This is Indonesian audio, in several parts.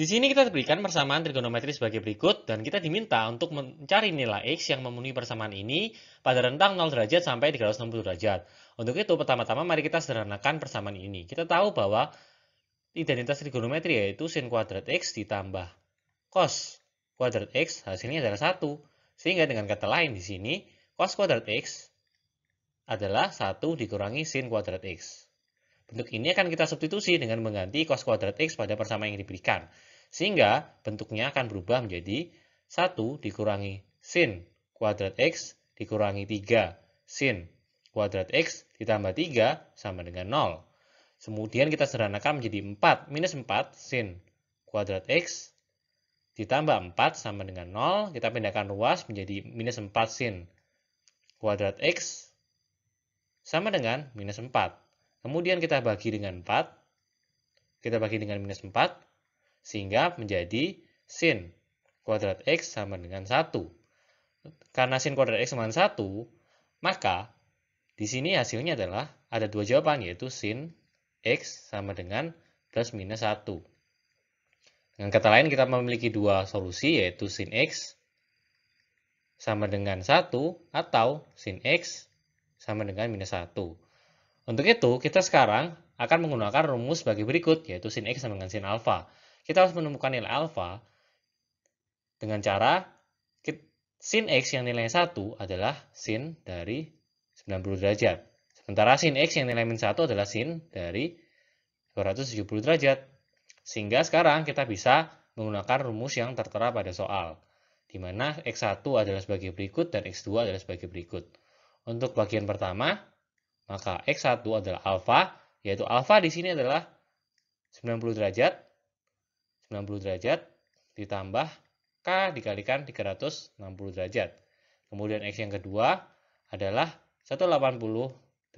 Di sini kita berikan persamaan trigonometri sebagai berikut dan kita diminta untuk mencari nilai x yang memenuhi persamaan ini pada rentang 0 derajat sampai 360 derajat. Untuk itu pertama-tama mari kita sederhanakan persamaan ini. Kita tahu bahwa identitas trigonometri yaitu sin kuadrat x ditambah cos kuadrat x hasilnya adalah 1. Sehingga dengan kata lain di sini cos kuadrat x adalah 1 dikurangi sin kuadrat x. Bentuk ini akan kita substitusi dengan mengganti cos kuadrat x pada persamaan yang diberikan. Sehingga bentuknya akan berubah menjadi 1 dikurangi sin kuadrat x dikurangi 3 sin kuadrat x ditambah 3 sama dengan 0. Kemudian kita sederhanakan menjadi 4 minus 4 sin kuadrat x ditambah 4 sama dengan 0. Kita pindahkan ruas menjadi minus 4 sin kuadrat x sama dengan minus 4. Kemudian kita bagi dengan 4. Kita bagi dengan minus 4. Sehingga menjadi sin kuadrat x sama dengan 1. Karena sin kuadrat x sama dengan 1, maka di sini hasilnya adalah ada dua jawaban yaitu sin x sama dengan plus minus 1. Dengan kata lain kita memiliki dua solusi yaitu sin x sama dengan 1 atau sin x sama dengan minus 1. Untuk itu, kita sekarang akan menggunakan rumus sebagai berikut, yaitu sin x sama dengan sin alfa. Kita harus menemukan nilai alfa dengan cara sin x yang nilai 1 adalah sin dari 90 derajat. Sementara sin x yang nilai min 1 adalah sin dari 270 derajat. Sehingga sekarang kita bisa menggunakan rumus yang tertera pada soal, di mana x1 adalah sebagai berikut dan x2 adalah sebagai berikut. Untuk bagian pertama, maka X1 adalah alfa, yaitu alfa di sini adalah 90 derajat. 90 derajat ditambah K dikalikan 360 derajat. Kemudian X yang kedua adalah 180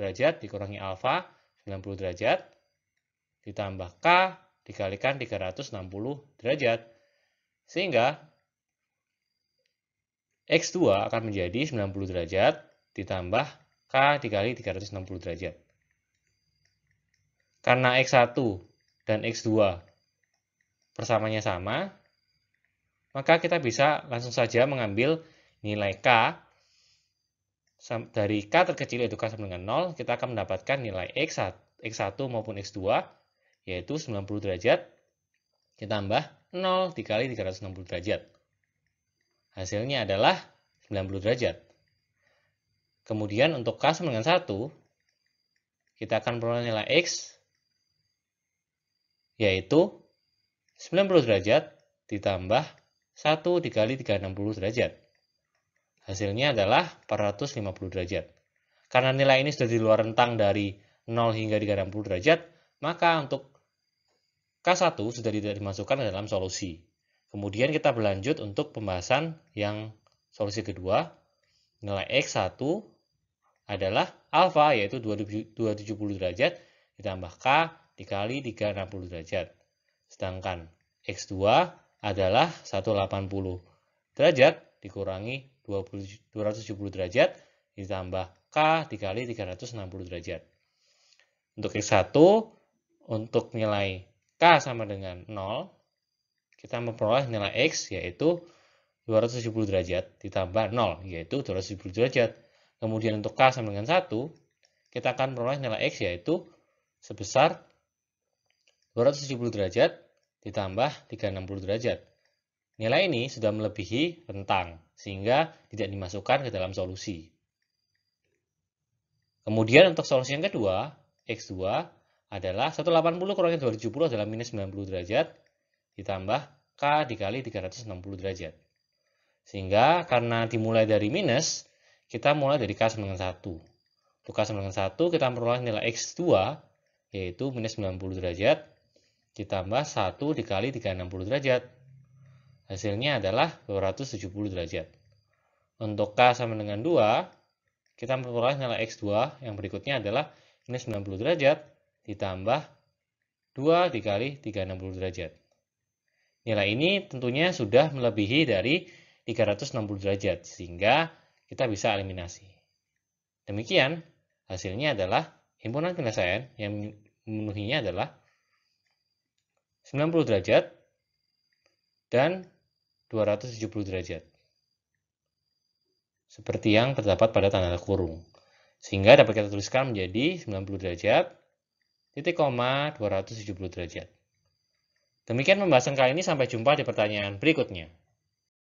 derajat dikurangi alfa 90 derajat ditambah K dikalikan 360 derajat. Sehingga X2 akan menjadi 90 derajat ditambah K dikali 360 derajat. Karena X1 dan X2 persamanya sama, maka kita bisa langsung saja mengambil nilai K dari K terkecil yaitu K sama dengan 0, kita akan mendapatkan nilai X1, X1 maupun X2 yaitu 90 derajat ditambah 0 dikali 360 derajat. Hasilnya adalah 90 derajat. Kemudian untuk K sama dengan 1, kita akan peroleh nilai X, yaitu 90 derajat ditambah 1 dikali 360 derajat. Hasilnya adalah 450 derajat. Karena nilai ini sudah di luar rentang dari 0 hingga 360 derajat, maka untuk K1 sudah tidak dimasukkan ke dalam solusi. Kemudian kita berlanjut untuk pembahasan yang solusi kedua, nilai X1 adalah alfa yaitu 270 derajat ditambah K dikali 360 derajat. Sedangkan X2 adalah 180 derajat dikurangi 270 derajat ditambah K dikali 360 derajat. Untuk X1, untuk nilai K sama dengan 0, kita memperoleh nilai X yaitu 270 derajat ditambah 0 yaitu 270 derajat. Kemudian untuk K sama dengan 1, kita akan memperoleh nilai X yaitu sebesar 270 derajat ditambah 360 derajat. Nilai ini sudah melebihi rentang, sehingga tidak dimasukkan ke dalam solusi. Kemudian untuk solusi yang kedua, X2 adalah 180 kurangnya 270 adalah minus 90 derajat, ditambah K dikali 360 derajat. Sehingga karena dimulai dari minus, kita mulai dari K sama dengan 1. Untuk K sama dengan 1 kita memperoleh nilai X2 yaitu minus 90 derajat ditambah 1 dikali 360 derajat. Hasilnya adalah 270 derajat. Untuk K sama dengan 2, kita memperoleh nilai X2 yang berikutnya adalah minus 90 derajat ditambah 2 dikali 360 derajat. Nilai ini tentunya sudah melebihi dari 360 derajat, sehingga kita bisa eliminasi. Demikian, hasilnya adalah himpunan penyelesaian yang memenuhinya adalah 90 derajat dan 270 derajat. Seperti yang terdapat pada tanda kurung. Sehingga dapat kita tuliskan menjadi 90 derajat, titik koma 270 derajat. Demikian pembahasan kali ini, sampai jumpa di pertanyaan berikutnya.